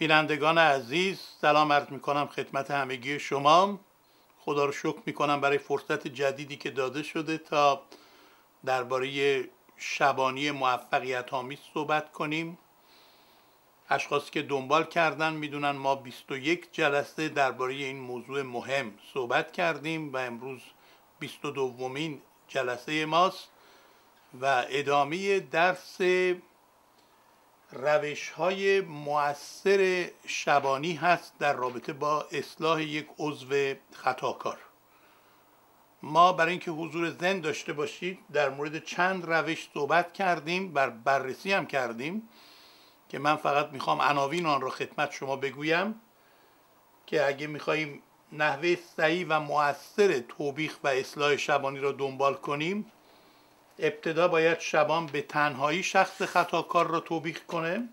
بینندگان عزیز سلام عرض می کنم خدمت همگی شما خدا رو شکر می کنم برای فرصت جدیدی که داده شده تا درباره شبانی موفقیت آمیز صحبت کنیم اشخاصی که دنبال کردن میدونن ما 21 جلسه درباره این موضوع مهم صحبت کردیم و امروز 22مین جلسه ماست و ادامه درس روش های مؤثر شبانی هست در رابطه با اصلاح یک عضو خطاکار ما برای اینکه حضور زن داشته باشید در مورد چند روش صحبت کردیم بر بررسی هم کردیم که من فقط میخوام عناوین آن را خدمت شما بگویم که اگه میخواییم نحوه صحیح و مؤثر توبیخ و اصلاح شبانی را دنبال کنیم ابتدا باید شبان به تنهایی شخص خطاکار را توبیخ کنه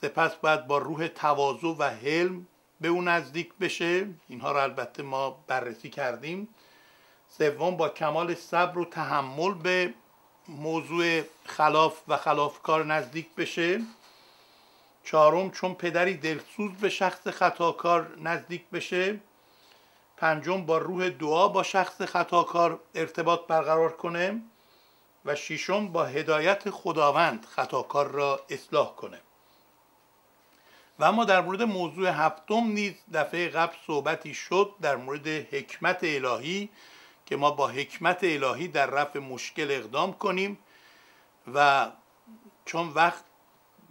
سپس باید با روح تواضع و حلم به او نزدیک بشه اینها را البته ما بررسی کردیم سوم با کمال صبر و تحمل به موضوع خلاف و خلافکار نزدیک بشه چهارم چون پدری دلسوز به شخص خطاکار نزدیک بشه پنجم با روح دعا با شخص خطاکار ارتباط برقرار کنه و ششم با هدایت خداوند خطاکار را اصلاح کنه و اما در مورد موضوع هفتم نیز دفعه قبل صحبتی شد در مورد حکمت الهی که ما با حکمت الهی در رفع مشکل اقدام کنیم و چون وقت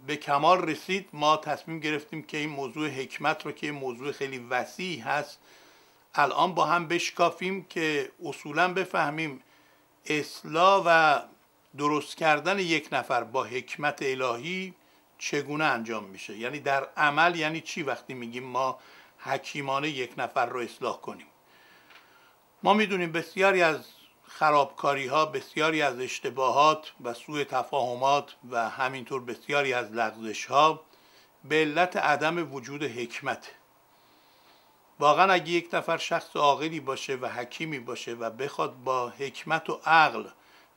به کمال رسید ما تصمیم گرفتیم که این موضوع حکمت رو که موضوع خیلی وسیع هست الان با هم بشکافیم که اصولا بفهمیم اصلاح و درست کردن یک نفر با حکمت الهی چگونه انجام میشه یعنی در عمل یعنی چی وقتی میگیم ما حکیمانه یک نفر رو اصلاح کنیم ما میدونیم بسیاری از خرابکاری ها بسیاری از اشتباهات و سوء تفاهمات و همینطور بسیاری از لغزش ها به علت عدم وجود حکمت واقعا اگه یک نفر شخص عاقلی باشه و حکیمی باشه و بخواد با حکمت و عقل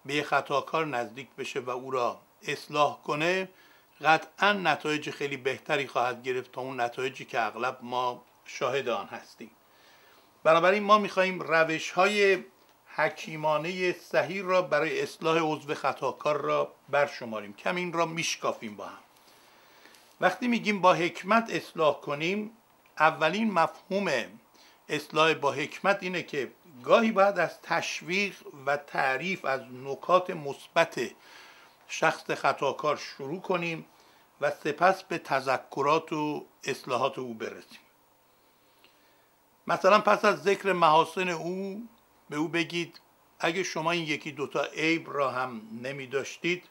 به خطاکار نزدیک بشه و او را اصلاح کنه قطعا نتایج خیلی بهتری خواهد گرفت تا اون نتایجی که اغلب ما شاهد آن هستیم بنابراین ما میخواهیم روش های حکیمانه صحیح را برای اصلاح عضو خطاکار را برشماریم کم این را میشکافیم با هم وقتی میگیم با حکمت اصلاح کنیم اولین مفهوم اصلاح با حکمت اینه که گاهی باید از تشویق و تعریف از نکات مثبت شخص خطاکار شروع کنیم و سپس به تذکرات و اصلاحات او برسیم مثلا پس از ذکر محاسن او به او بگید اگه شما این یکی دوتا عیب را هم نمی داشتید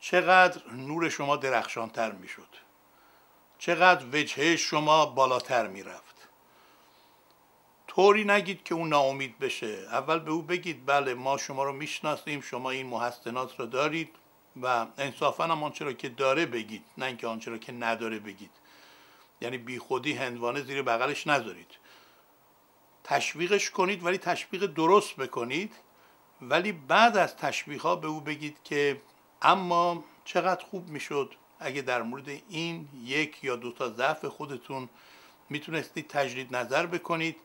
چقدر نور شما درخشانتر می شد چقدر وجهه شما بالاتر میرفت طوری نگید که او ناامید بشه اول به او بگید بله ما شما رو میشناسیم شما این محسنات رو دارید و انصافا هم آنچه را که داره بگید نه اینکه آنچه را که نداره بگید یعنی بیخودی خودی هندوانه زیر بغلش نذارید تشویقش کنید ولی تشویق درست بکنید ولی بعد از تشویق ها به او بگید که اما چقدر خوب میشد اگه در مورد این یک یا دو تا ضعف خودتون میتونستید تجرید نظر بکنید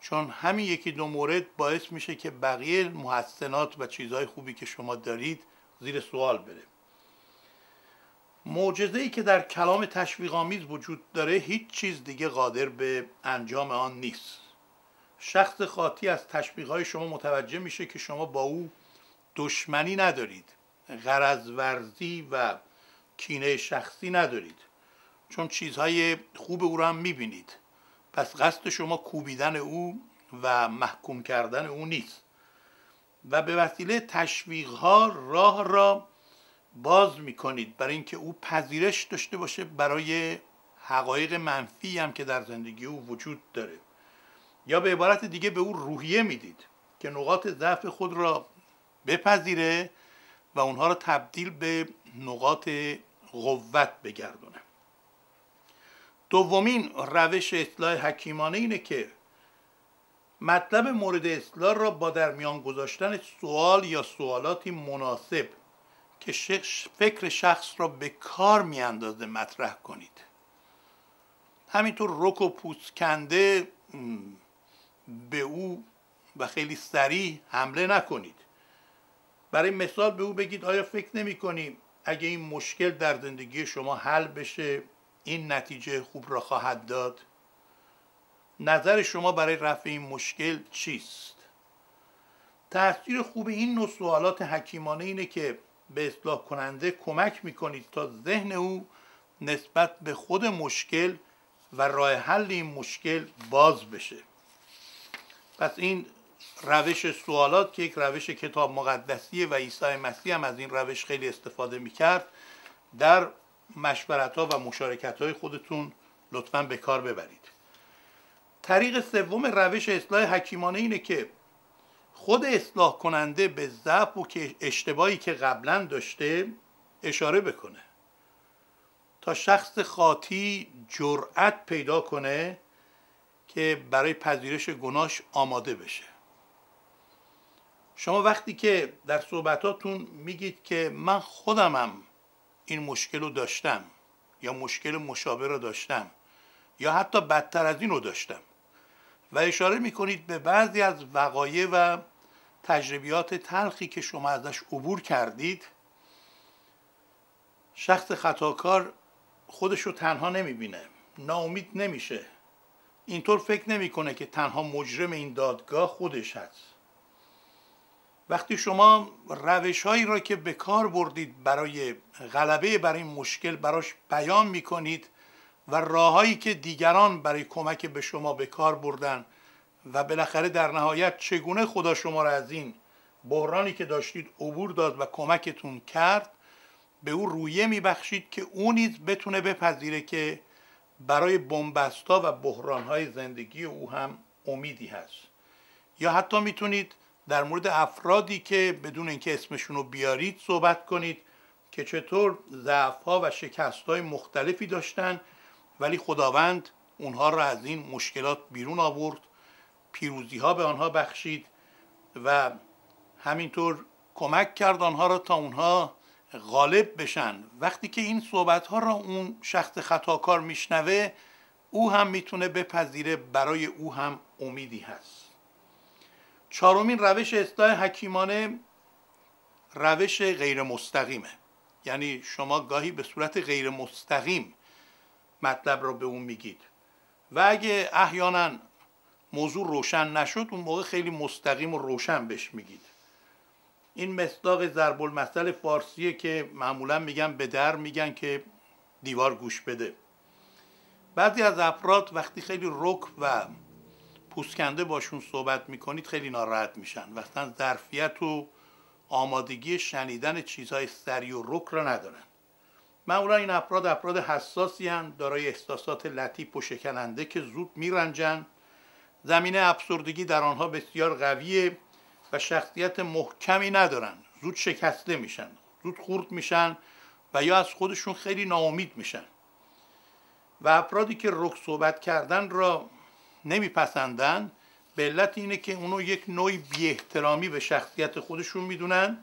چون همین یکی دو مورد باعث میشه که بقیه محسنات و چیزهای خوبی که شما دارید زیر سوال بره معجزه ای که در کلام آمیز وجود داره هیچ چیز دیگه قادر به انجام آن نیست شخص خاطی از های شما متوجه میشه که شما با او دشمنی ندارید غرض ورزی و کینه شخصی ندارید چون چیزهای خوب او را هم میبینید پس قصد شما کوبیدن او و محکوم کردن او نیست و به وسیله تشویق ها راه را باز میکنید برای اینکه او پذیرش داشته باشه برای حقایق منفی هم که در زندگی او وجود داره یا به عبارت دیگه به او روحیه میدید که نقاط ضعف خود را بپذیره و اونها را تبدیل به نقاط قوت بگردونه دومین روش اصلاح حکیمانه اینه که مطلب مورد اصلاح را با در میان گذاشتن سوال یا سوالاتی مناسب که فکر شخص را به کار میاندازه مطرح کنید همینطور رک و پوست کنده به او و خیلی سریع حمله نکنید برای مثال به او بگید آیا فکر نمی کنیم اگه این مشکل در زندگی شما حل بشه این نتیجه خوب را خواهد داد نظر شما برای رفع این مشکل چیست تاثیر خوب این نوع سوالات حکیمانه اینه که به اصلاح کننده کمک میکنید تا ذهن او نسبت به خود مشکل و راه حل این مشکل باز بشه پس این روش سوالات که یک روش کتاب مقدسیه و عیسی مسیح هم از این روش خیلی استفاده میکرد در مشورت ها و مشارکت های خودتون لطفا به کار ببرید طریق سوم روش اصلاح حکیمانه اینه که خود اصلاح کننده به ضعف و که اشتباهی که قبلا داشته اشاره بکنه تا شخص خاطی جرأت پیدا کنه که برای پذیرش گناش آماده بشه شما وقتی که در صحبتاتون میگید که من خودمم این مشکل رو داشتم یا مشکل مشابه رو داشتم یا حتی بدتر از این رو داشتم و اشاره میکنید به بعضی از وقایع و تجربیات تلخی که شما ازش عبور کردید شخص خطاکار خودش رو تنها نمیبینه ناامید نمیشه اینطور فکر نمیکنه که تنها مجرم این دادگاه خودش هست وقتی شما روش هایی را که به کار بردید برای غلبه بر این مشکل براش بیان می کنید و راههایی که دیگران برای کمک به شما به کار بردن و بالاخره در نهایت چگونه خدا شما را از این بحرانی که داشتید عبور داد و کمکتون کرد به او رویه بخشید که او نیز بتونه بپذیره که برای بنبستا و بحرانهای زندگی او هم امیدی هست یا حتی میتونید در مورد افرادی که بدون اینکه اسمشون رو بیارید صحبت کنید که چطور ضعف ها و شکست های مختلفی داشتن ولی خداوند اونها را از این مشکلات بیرون آورد پیروزی ها به آنها بخشید و همینطور کمک کرد آنها را تا اونها غالب بشن وقتی که این صحبت ها را اون شخص خطاکار میشنوه او هم میتونه بپذیره برای او هم امیدی هست چهارمین روش اصلاح حکیمانه روش غیر مستقیمه یعنی شما گاهی به صورت غیر مستقیم مطلب را به اون میگید و اگه احیانا موضوع روشن نشد اون موقع خیلی مستقیم و روشن بهش میگید این مصداق ضرب المثل فارسیه که معمولا میگن به در میگن که دیوار گوش بده بعضی از افراد وقتی خیلی رک و پوسکنده باشون صحبت میکنید خیلی ناراحت میشن اصلا ظرفیت و آمادگی شنیدن چیزهای سری و رک را ندارن معمولا این افراد افراد حساسی هن دارای احساسات لطیف و شکننده که زود میرنجن زمینه افسردگی در آنها بسیار قویه و شخصیت محکمی ندارن زود شکسته میشن زود خورد میشن و یا از خودشون خیلی ناامید میشن و افرادی که رک صحبت کردن را نمیپسندن به علت اینه که اونو یک نوع احترامی به شخصیت خودشون میدونن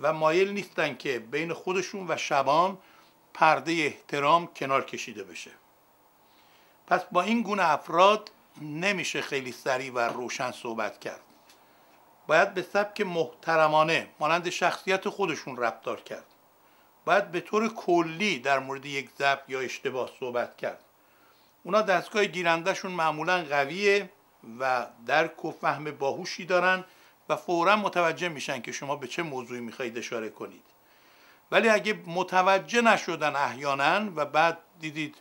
و مایل نیستن که بین خودشون و شبان پرده احترام کنار کشیده بشه پس با این گونه افراد نمیشه خیلی سریع و روشن صحبت کرد باید به سبک محترمانه مانند شخصیت خودشون رفتار کرد باید به طور کلی در مورد یک ضبط یا اشتباه صحبت کرد اونا دستگاه گیرندهشون معمولا قویه و درک و فهم باهوشی دارن و فورا متوجه میشن که شما به چه موضوعی میخواهید اشاره کنید ولی اگه متوجه نشدن احیانا و بعد دیدید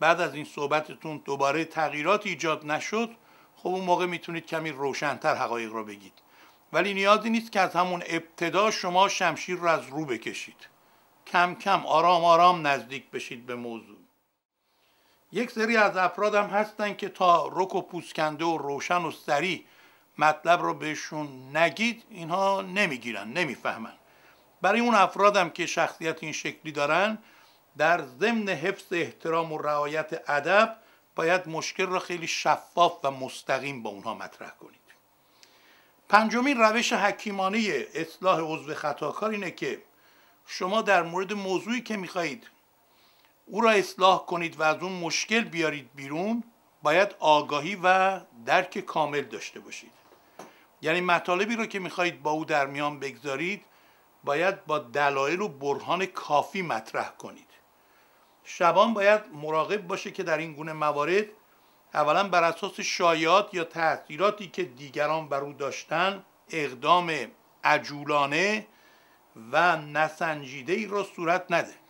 بعد از این صحبتتون دوباره تغییرات ایجاد نشد خب اون موقع میتونید کمی روشنتر حقایق رو بگید ولی نیازی نیست که از همون ابتدا شما شمشیر رو از رو بکشید کم کم آرام آرام نزدیک بشید به موضوع یک سری از افرادم هستن که تا رک و پوسکنده و روشن و سریع مطلب رو بهشون نگید اینها نمیگیرن نمیفهمن برای اون افرادم که شخصیت این شکلی دارن در ضمن حفظ احترام و رعایت ادب باید مشکل را خیلی شفاف و مستقیم با اونها مطرح کنید پنجمین روش حکیمانه اصلاح عضو خطاکار اینه که شما در مورد موضوعی که میخواهید او را اصلاح کنید و از اون مشکل بیارید بیرون باید آگاهی و درک کامل داشته باشید یعنی مطالبی رو که میخواهید با او در میان بگذارید باید با دلایل و برهان کافی مطرح کنید شبان باید مراقب باشه که در این گونه موارد اولا بر اساس شایعات یا تأثیراتی که دیگران بر او داشتن اقدام عجولانه و نسنجیده ای را صورت نده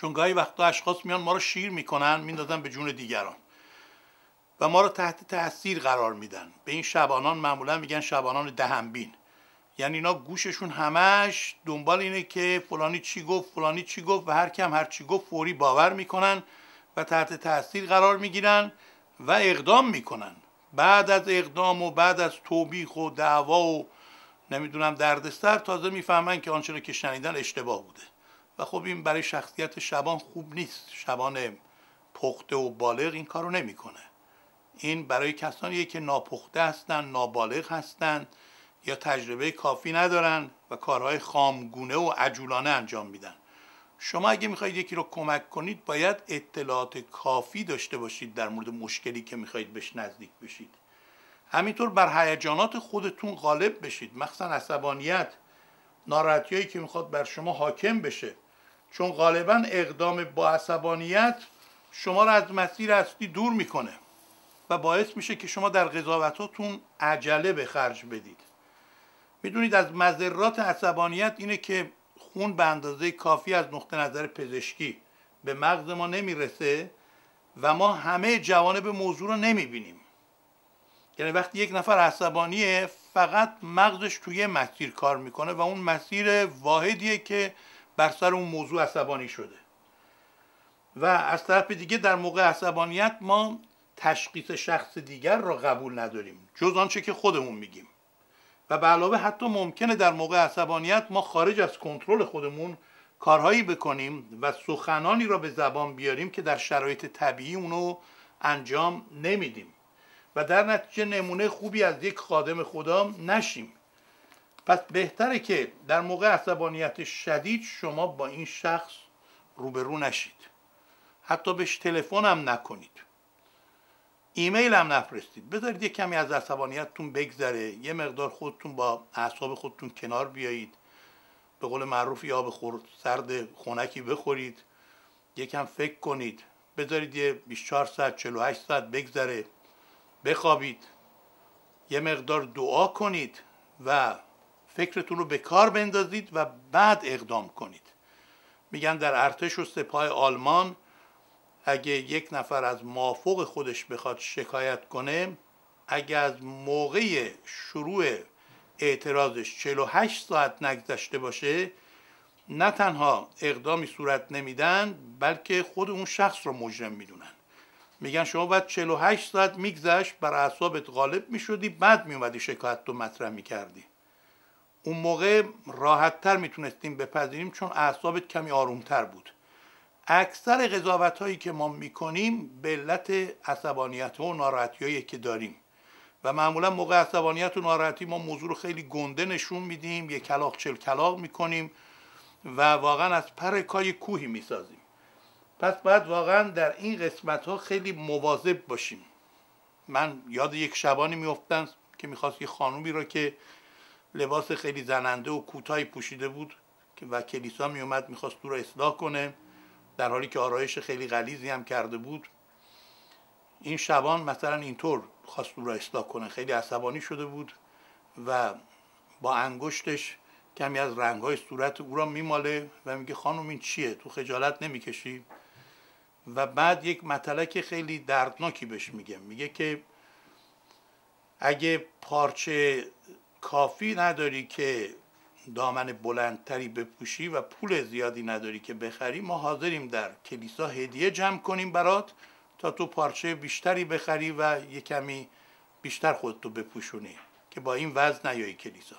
چون گاهی وقتا اشخاص میان ما رو شیر میکنن میندازن به جون دیگران و ما رو تحت تاثیر قرار میدن به این شبانان معمولا میگن شبانان دهنبین یعنی اینا گوششون همش دنبال اینه که فلانی چی گفت فلانی چی گفت و هر کم هر چی گفت فوری باور میکنن و تحت تاثیر قرار میگیرن و اقدام میکنن بعد از اقدام و بعد از توبیخ و دعوا و نمیدونم دردسر تازه میفهمن که آنچه که شنیدن اشتباه بوده و خب این برای شخصیت شبان خوب نیست شبان پخته و بالغ این کارو نمیکنه این برای کسانیه که ناپخته هستن نابالغ هستن یا تجربه کافی ندارن و کارهای خامگونه و عجولانه انجام میدن شما اگه میخواید یکی رو کمک کنید باید اطلاعات کافی داشته باشید در مورد مشکلی که میخواید بهش نزدیک بشید همینطور بر هیجانات خودتون غالب بشید مخصوصا عصبانیت ناراحتیایی که میخواد بر شما حاکم بشه چون غالبا اقدام با عصبانیت شما را از مسیر اصلی دور میکنه و باعث میشه که شما در قضاوتاتون عجله به خرج بدید میدونید از مذرات عصبانیت اینه که خون به اندازه کافی از نقطه نظر پزشکی به مغز ما نمیرسه و ما همه جوانب موضوع رو نمیبینیم یعنی وقتی یک نفر عصبانیه فقط مغزش توی مسیر کار میکنه و اون مسیر واحدیه که بر سر اون موضوع عصبانی شده و از طرف دیگه در موقع عصبانیت ما تشخیص شخص دیگر را قبول نداریم جز آنچه که خودمون میگیم و به علاوه حتی ممکنه در موقع عصبانیت ما خارج از کنترل خودمون کارهایی بکنیم و سخنانی را به زبان بیاریم که در شرایط طبیعی اونو انجام نمیدیم و در نتیجه نمونه خوبی از یک خادم خدا نشیم پس بهتره که در موقع عصبانیت شدید شما با این شخص روبرو نشید حتی بهش تلفن هم نکنید ایمیل هم نفرستید بذارید یه کمی از عصبانیتتون بگذره یه مقدار خودتون با اعصاب خودتون کنار بیایید به قول معروف یا به خورد سرد خونکی بخورید یکم فکر کنید بذارید یه 24 ساعت 48 ساعت بگذره بخوابید یه مقدار دعا کنید و فکرتون رو به کار بندازید و بعد اقدام کنید میگن در ارتش و سپاه آلمان اگه یک نفر از مافوق خودش بخواد شکایت کنه اگه از موقع شروع اعتراضش 48 ساعت نگذشته باشه نه تنها اقدامی صورت نمیدن بلکه خود اون شخص رو مجرم میدونن میگن شما باید 48 ساعت میگذشت بر اعصابت غالب میشدی بعد میومدی شکایت تو مطرح میکردی اون موقع راحتتر میتونستیم بپذیریم چون اعصابت کمی تر بود اکثر قضاوت هایی که ما میکنیم به علت عصبانیت و ناراحتی که داریم و معمولا موقع عصبانیت و ناراحتی ما موضوع رو خیلی گنده نشون میدیم یه کلاق چل کلاق میکنیم و واقعا از پر کای کوهی میسازیم پس باید واقعا در این قسمت ها خیلی مواظب باشیم من یاد یک شبانی میافتم که میخواست یه خانومی رو که لباس خیلی زننده و کوتاهی پوشیده بود که و کلیسا می اومد میخواست او را اصلاح کنه در حالی که آرایش خیلی غلیزی هم کرده بود این شبان مثلا اینطور خواست او را اصلاح کنه خیلی عصبانی شده بود و با انگشتش کمی از رنگهای صورت او را میماله و میگه خانم این چیه تو خجالت نمیکشی و بعد یک مطلک خیلی دردناکی بهش میگه میگه که اگه پارچه کافی نداری که دامن بلندتری بپوشی و پول زیادی نداری که بخری ما حاضریم در کلیسا هدیه جمع کنیم برات تا تو پارچه بیشتری بخری و یه کمی بیشتر خودتو بپوشونی که با این وزن نیایی کلیسا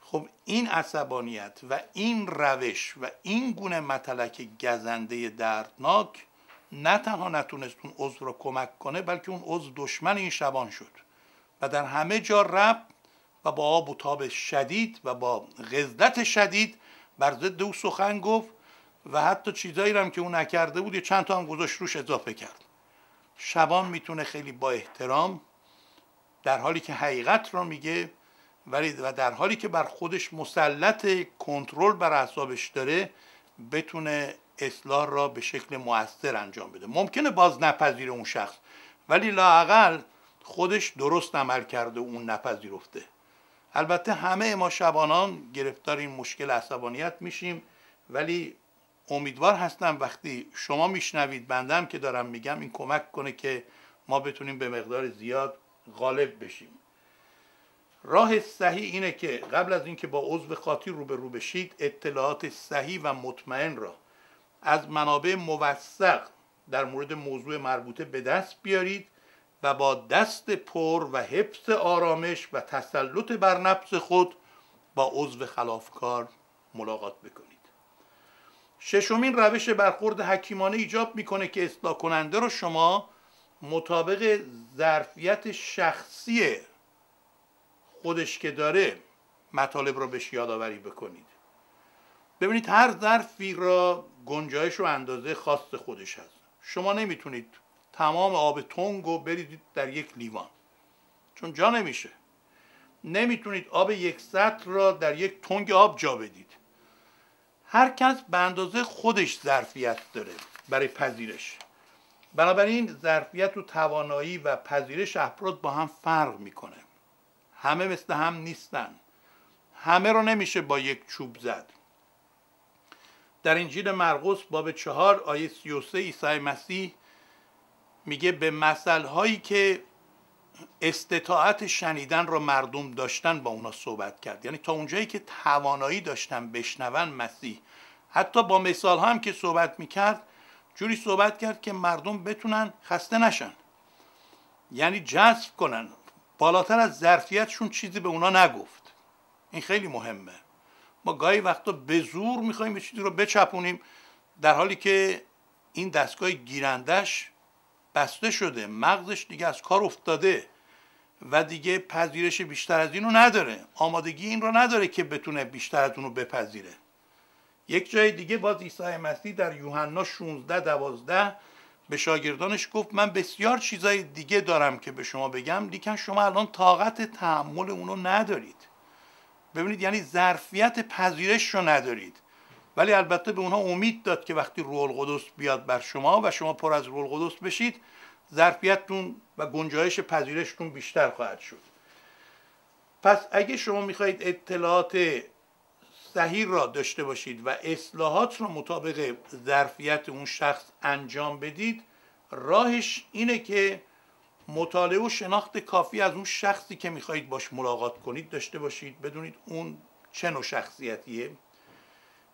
خب این عصبانیت و این روش و این گونه متلک گزنده دردناک نه تنها نتونست اون عضو رو کمک کنه بلکه اون عضو دشمن این شبان شد و در همه جا رب و با آب و تاب شدید و با غزلت شدید بر ضد او سخن گفت و حتی چیزایی هم که او نکرده بود یه چند تا هم گذاشت روش اضافه کرد شبان میتونه خیلی با احترام در حالی که حقیقت را میگه ولی و در حالی که بر خودش مسلط کنترل بر اعصابش داره بتونه اصلاح را به شکل موثر انجام بده ممکنه باز نپذیره اون شخص ولی لاقل خودش درست عمل کرده و اون نپذیرفته البته همه ما شبانان گرفتار این مشکل عصبانیت میشیم ولی امیدوار هستم وقتی شما میشنوید بندم که دارم میگم این کمک کنه که ما بتونیم به مقدار زیاد غالب بشیم راه صحیح اینه که قبل از اینکه با عضو خاطی رو بشید اطلاعات صحیح و مطمئن را از منابع موثق در مورد موضوع مربوطه به دست بیارید و با دست پر و حفظ آرامش و تسلط بر نفس خود با عضو خلافکار ملاقات بکنید ششمین روش برخورد حکیمانه ایجاب میکنه که اصلاح کننده رو شما مطابق ظرفیت شخصی خودش که داره مطالب رو بهش یادآوری بکنید ببینید هر ظرفی را گنجایش و اندازه خاص خودش هست شما نمیتونید تمام آب تنگ رو بریدید در یک لیوان چون جا نمیشه نمیتونید آب یک سطل را در یک تنگ آب جا بدید هر کس به اندازه خودش ظرفیت داره برای پذیرش بنابراین ظرفیت و توانایی و پذیرش افراد با هم فرق میکنه همه مثل هم نیستن همه رو نمیشه با یک چوب زد در انجیل مرقس باب چهار آیه 33 عیسی مسیح میگه به مسئله هایی که استطاعت شنیدن را مردم داشتن با اونا صحبت کرد یعنی تا اونجایی که توانایی داشتن بشنون مسیح حتی با مثال هم که صحبت میکرد جوری صحبت کرد که مردم بتونن خسته نشن یعنی جذب کنن بالاتر از ظرفیتشون چیزی به اونا نگفت این خیلی مهمه ما گاهی وقتا به زور میخوایم یه چیزی رو بچپونیم در حالی که این دستگاه گیرندش بسته شده مغزش دیگه از کار افتاده و دیگه پذیرش بیشتر از اینو نداره آمادگی این رو نداره که بتونه بیشتر از اونو بپذیره یک جای دیگه باز عیسی مسیح در یوحنا 16 12 به شاگردانش گفت من بسیار چیزای دیگه دارم که به شما بگم لیکن شما الان طاقت تحمل اونو ندارید ببینید یعنی ظرفیت پذیرش رو ندارید ولی البته به اونها امید داد که وقتی روح القدس بیاد بر شما و شما پر از روح القدس بشید ظرفیتتون و گنجایش پذیرشتون بیشتر خواهد شد پس اگه شما میخواهید اطلاعات صحیح را داشته باشید و اصلاحات را مطابق ظرفیت اون شخص انجام بدید راهش اینه که مطالعه و شناخت کافی از اون شخصی که میخواهید باش ملاقات کنید داشته باشید بدونید اون چه نوع شخصیتیه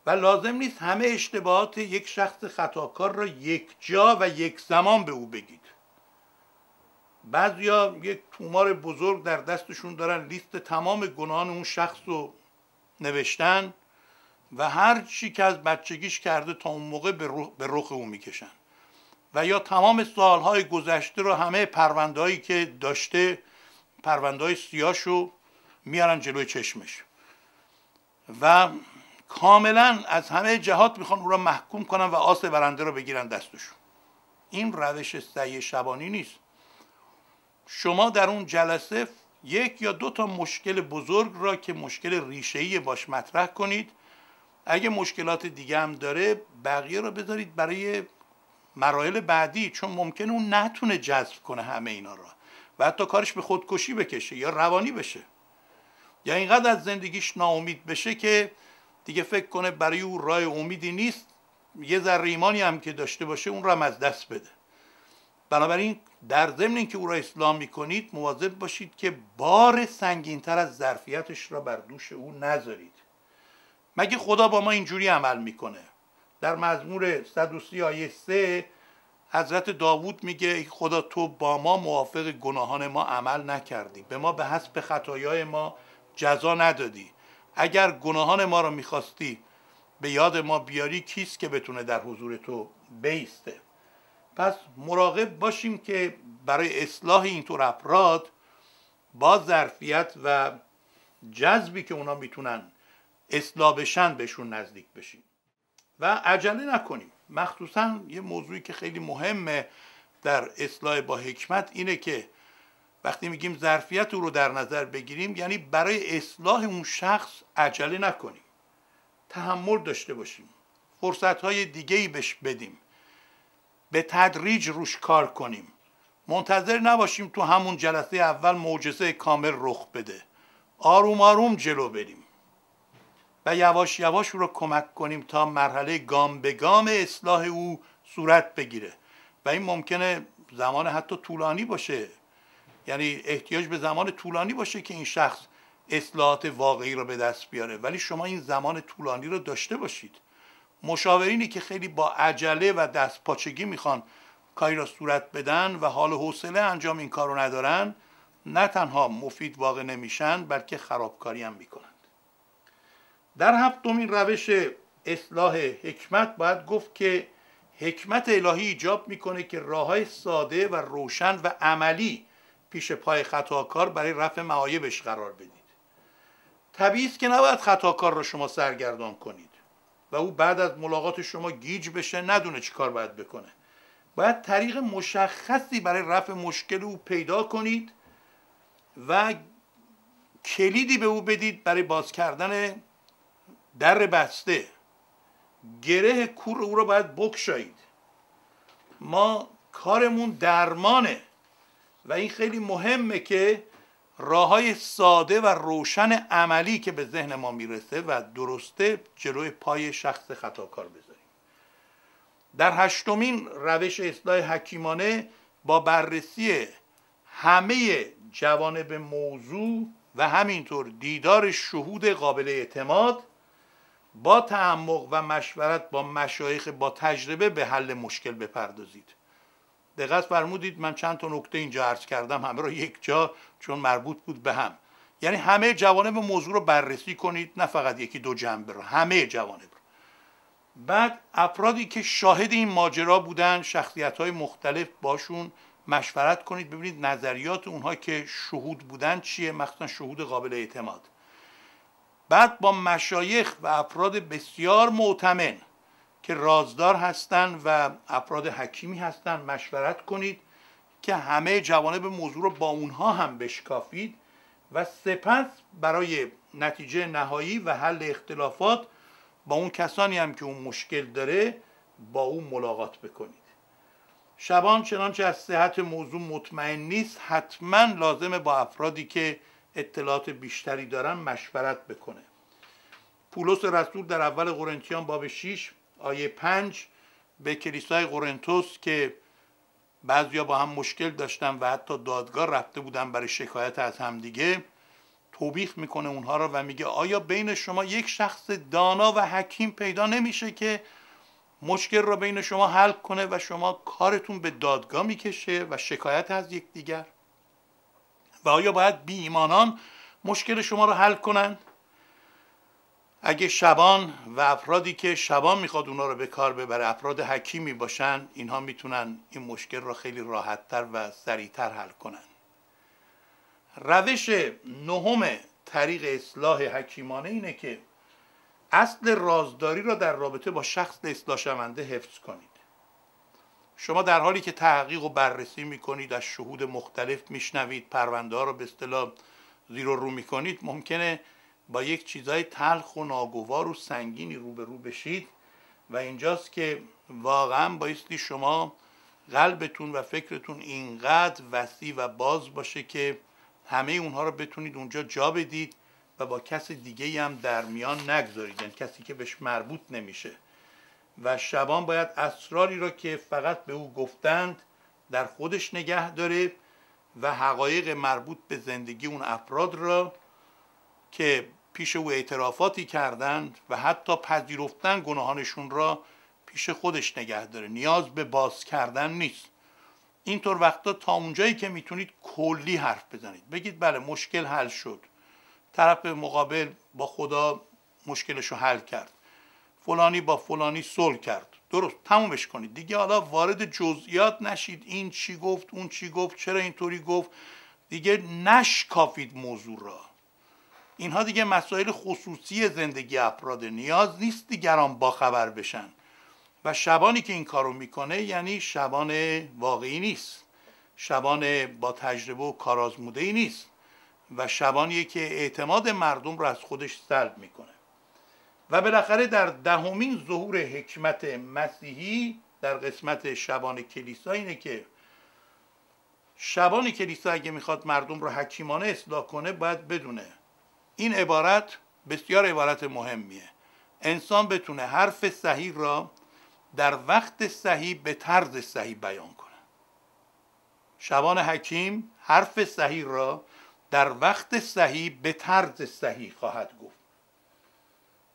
و لازم نیست همه اشتباهات یک شخص خطاکار را یک جا و یک زمان به او بگید بعضیا یک تومار بزرگ در دستشون دارن لیست تمام گناهان اون شخص رو نوشتن و هر چی که از بچگیش کرده تا اون موقع به رخ او میکشن و یا تمام سالهای گذشته رو همه پروندهایی که داشته پروندهای سیاش رو میارن جلوی چشمش و کاملا از همه جهات میخوان او را محکوم کنن و آس برنده را بگیرن دستشون این روش سعی شبانی نیست شما در اون جلسه یک یا دو تا مشکل بزرگ را که مشکل ای باش مطرح کنید اگه مشکلات دیگه هم داره بقیه رو بذارید برای مراحل بعدی چون ممکنه اون نتونه جذب کنه همه اینا را و حتی کارش به خودکشی بکشه یا روانی بشه یا اینقدر از زندگیش ناامید بشه که دیگه فکر کنه برای او راه امیدی نیست یه ذره ایمانی هم که داشته باشه اون را از دست بده بنابراین در ضمن که او را اسلام میکنید مواظب باشید که بار سنگینتر از ظرفیتش را بر دوش او نذارید مگه خدا با ما اینجوری عمل میکنه در مزمور 130 آیه 3 حضرت داوود میگه خدا تو با ما موافق گناهان ما عمل نکردی به ما به حسب خطایای ما جزا ندادی اگر گناهان ما رو میخواستی به یاد ما بیاری کیست که بتونه در حضور تو بیسته پس مراقب باشیم که برای اصلاح اینطور افراد با ظرفیت و جذبی که اونا میتونن اصلاح بشن بهشون نزدیک بشیم و عجله نکنیم مخصوصا یه موضوعی که خیلی مهمه در اصلاح با حکمت اینه که وقتی میگیم ظرفیت او رو در نظر بگیریم یعنی برای اصلاح اون شخص عجله نکنیم تحمل داشته باشیم فرصت های دیگه ای بهش بدیم به تدریج روش کار کنیم منتظر نباشیم تو همون جلسه اول معجزه کامل رخ بده آروم آروم جلو بریم و یواش یواش رو کمک کنیم تا مرحله گام به گام اصلاح او صورت بگیره و این ممکنه زمان حتی طولانی باشه یعنی احتیاج به زمان طولانی باشه که این شخص اصلاحات واقعی را به دست بیاره ولی شما این زمان طولانی را داشته باشید مشاورینی که خیلی با عجله و دست پاچگی میخوان کاری را صورت بدن و حال حوصله انجام این کار رو ندارن نه تنها مفید واقع نمیشن بلکه خرابکاری هم میکنند در هفتمین روش اصلاح حکمت باید گفت که حکمت الهی ایجاب میکنه که راههای ساده و روشن و عملی پیش پای خطاکار برای رفع معایبش قرار بدید طبیعی است که نباید خطاکار رو شما سرگردان کنید و او بعد از ملاقات شما گیج بشه ندونه چی کار باید بکنه باید طریق مشخصی برای رفع مشکل او پیدا کنید و کلیدی به او بدید برای باز کردن در بسته گره کور او رو باید بکشایید ما کارمون درمانه و این خیلی مهمه که راه های ساده و روشن عملی که به ذهن ما میرسه و درسته جلوی پای شخص خطاکار بذاریم در هشتمین روش اصلاح حکیمانه با بررسی همه جوانب موضوع و همینطور دیدار شهود قابل اعتماد با تعمق و مشورت با مشایخ با تجربه به حل مشکل بپردازید دقت فرمودید من چند تا نکته اینجا عرض کردم همه رو یک جا چون مربوط بود به هم یعنی همه جوانب موضوع رو بررسی کنید نه فقط یکی دو جنبه رو همه جوانب رو بعد افرادی که شاهد این ماجرا بودن شخصیت های مختلف باشون مشورت کنید ببینید نظریات اونها که شهود بودن چیه مخصوصا شهود قابل اعتماد بعد با مشایخ و افراد بسیار معتمن که رازدار هستند و افراد حکیمی هستند مشورت کنید که همه جوانب موضوع رو با اونها هم بشکافید و سپس برای نتیجه نهایی و حل اختلافات با اون کسانی هم که اون مشکل داره با اون ملاقات بکنید شبان چنانچه از صحت موضوع مطمئن نیست حتما لازمه با افرادی که اطلاعات بیشتری دارن مشورت بکنه پولس رسول در اول قرنتیان باب 6 آیه پنج به کلیسای قرنتوس که بعضیا با هم مشکل داشتن و حتی دادگاه رفته بودن برای شکایت از همدیگه توبیخ میکنه اونها را و میگه آیا بین شما یک شخص دانا و حکیم پیدا نمیشه که مشکل را بین شما حل کنه و شما کارتون به دادگاه میکشه و شکایت از یکدیگر و آیا باید بی ایمانان مشکل شما را حل کنند اگه شبان و افرادی که شبان میخواد اونا رو به کار ببره افراد حکیمی باشن اینها میتونن این مشکل را خیلی راحتتر و سریعتر حل کنن روش نهم طریق اصلاح حکیمانه اینه که اصل رازداری را در رابطه با شخص اصلاح شونده حفظ کنید شما در حالی که تحقیق و بررسی میکنید از شهود مختلف میشنوید پرونده ها رو به اصطلاح زیر و رو میکنید ممکنه با یک چیزای تلخ و ناگوار و سنگینی رو بشید و اینجاست که واقعا بایستی شما قلبتون و فکرتون اینقدر وسیع و باز باشه که همه اونها رو بتونید اونجا جا بدید و با کس دیگه هم در میان نگذارید یعنی کسی که بهش مربوط نمیشه و شبان باید اسراری را که فقط به او گفتند در خودش نگه داره و حقایق مربوط به زندگی اون افراد را که پیش او اعترافاتی کردند و حتی پذیرفتن گناهانشون را پیش خودش نگه داره نیاز به باز کردن نیست اینطور وقتا تا اونجایی که میتونید کلی حرف بزنید بگید بله مشکل حل شد طرف مقابل با خدا مشکلش رو حل کرد فلانی با فلانی صلح کرد درست تمومش کنید دیگه حالا وارد جزئیات نشید این چی گفت اون چی گفت چرا اینطوری گفت دیگه نشکافید موضوع را اینها دیگه مسائل خصوصی زندگی افراد نیاز نیست دیگران باخبر بشن و شبانی که این کارو میکنه یعنی شبان واقعی نیست شبان با تجربه و کارآزموده ای نیست و شبانی که اعتماد مردم رو از خودش سلب میکنه و بالاخره در دهمین ظهور حکمت مسیحی در قسمت شبان کلیسا اینه که شبان کلیسا اگه میخواد مردم رو حکیمانه اصلاح کنه باید بدونه این عبارت بسیار عبارت مهمیه انسان بتونه حرف صحیح را در وقت صحیح به طرز صحیح بیان کنه شبان حکیم حرف صحیح را در وقت صحیح به طرز صحیح خواهد گفت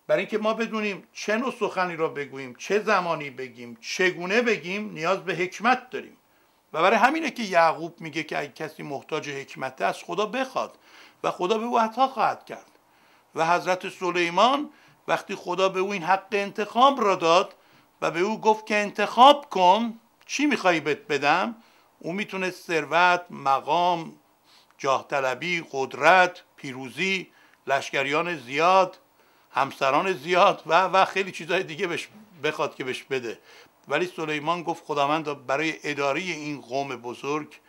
برای اینکه ما بدونیم چه نوع سخنی را بگوییم چه زمانی بگیم چگونه بگیم نیاز به حکمت داریم و برای همینه که یعقوب میگه که اگه کسی محتاج حکمت از خدا بخواد و خدا به او عطا خواهد کرد و حضرت سلیمان وقتی خدا به او این حق انتخاب را داد و به او گفت که انتخاب کن چی میخوایی بهت بدم او میتونه ثروت مقام جاه طلبی قدرت پیروزی لشکریان زیاد همسران زیاد و و خیلی چیزهای دیگه بش بخواد که بهش بده ولی سلیمان گفت خداوند برای اداره این قوم بزرگ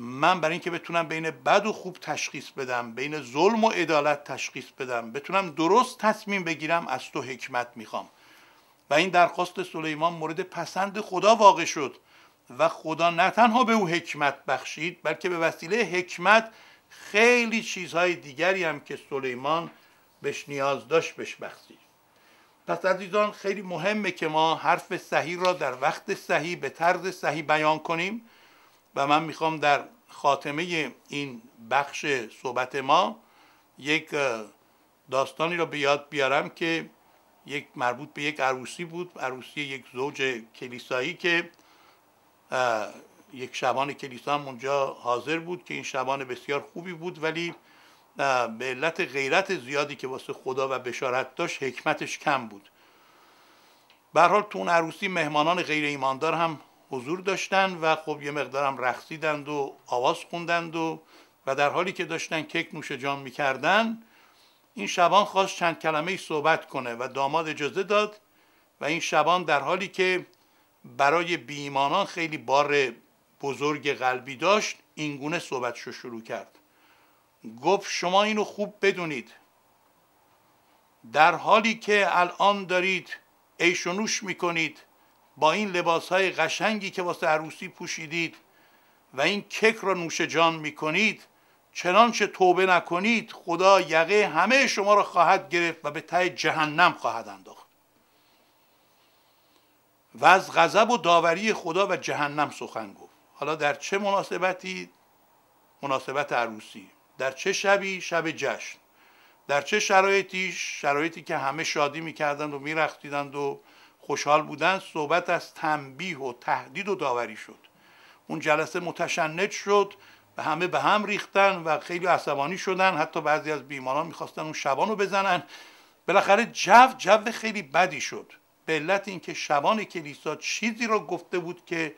من برای اینکه بتونم بین بد و خوب تشخیص بدم بین ظلم و عدالت تشخیص بدم بتونم درست تصمیم بگیرم از تو حکمت میخوام و این درخواست سلیمان مورد پسند خدا واقع شد و خدا نه تنها به او حکمت بخشید بلکه به وسیله حکمت خیلی چیزهای دیگری هم که سلیمان بهش نیاز داشت بهش بخشید پس عزیزان خیلی مهمه که ما حرف صحیح را در وقت صحیح به طرز صحیح بیان کنیم و من میخوام در خاتمه این بخش صحبت ما یک داستانی را به یاد بیارم که یک مربوط به یک عروسی بود عروسی یک زوج کلیسایی که یک شبان کلیسا هم اونجا حاضر بود که این شبان بسیار خوبی بود ولی به علت غیرت زیادی که واسه خدا و بشارت داشت حکمتش کم بود به حال تو اون عروسی مهمانان غیر ایماندار هم حضور داشتن و خب یه مقدارم رقصیدند و آواز خوندند و و در حالی که داشتن کیک نوش جان میکردن این شبان خواست چند کلمه ای صحبت کنه و داماد اجازه داد و این شبان در حالی که برای بیمانان خیلی بار بزرگ قلبی داشت اینگونه صحبتش رو شروع کرد گفت شما اینو خوب بدونید در حالی که الان دارید ایش و نوش میکنید با این لباس های قشنگی که واسه عروسی پوشیدید و این کک را نوش جان کنید چنانچه توبه نکنید خدا یقه همه شما را خواهد گرفت و به ته جهنم خواهد انداخت و از غضب و داوری خدا و جهنم سخن گفت حالا در چه مناسبتی مناسبت عروسی در چه شبی شب جشن در چه شرایطی شرایطی که همه شادی میکردند و میرختیدند و خوشحال بودن صحبت از تنبیه و تهدید و داوری شد اون جلسه متشنج شد و همه به هم ریختن و خیلی عصبانی شدن حتی بعضی از بیماران میخواستن اون شبان رو بزنن بالاخره جو جو خیلی بدی شد به علت اینکه شبان کلیسا چیزی رو گفته بود که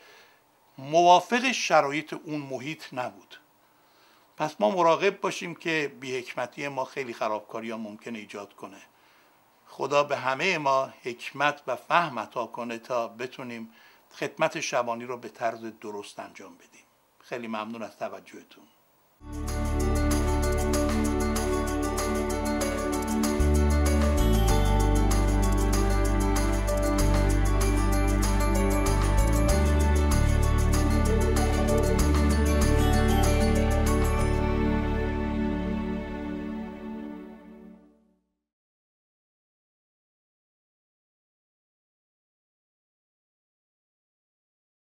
موافق شرایط اون محیط نبود پس ما مراقب باشیم که بیحکمتی ما خیلی خرابکاری ها ممکنه ایجاد کنه خدا به همه ما حکمت و فهم عطا کنه تا بتونیم خدمت شبانی رو به طرز درست انجام بدیم خیلی ممنون از توجهتون